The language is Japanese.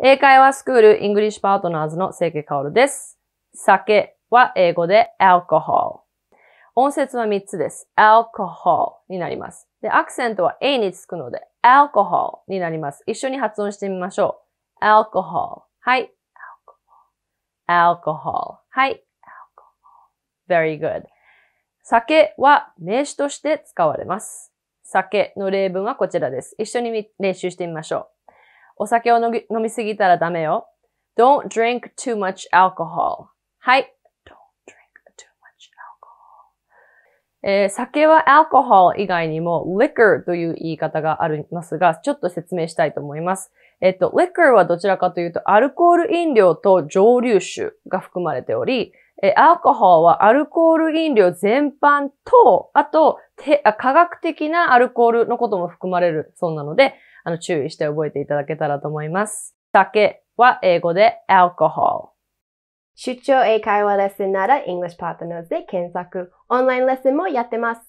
英会話スクールイングリッシュパートナーズの清家薫です。酒は英語で alcohol。音節は3つです。alcohol になります。で、アクセントは a につくので alcohol になります。一緒に発音してみましょう。alcohol。はい。alcohol。はい。very good。酒は名詞として使われます。酒の例文はこちらです。一緒に練習してみましょう。お酒を飲みすぎたらダメよ。Don't drink too much alcohol. はい。えー、酒はアルコール以外にも liquor という言い方がありますが、ちょっと説明したいと思います。えっと、liquor はどちらかというとアルコール飲料と蒸留酒が含まれており、えアルコールはアルコール飲料全般と、あと、科学的なアルコールのことも含まれるそうなので、あの、注意して覚えていただけたらと思います。酒は英語でアルコール。出張英会話レッスンなら English Partners で検索。オンラインレッスンもやってます。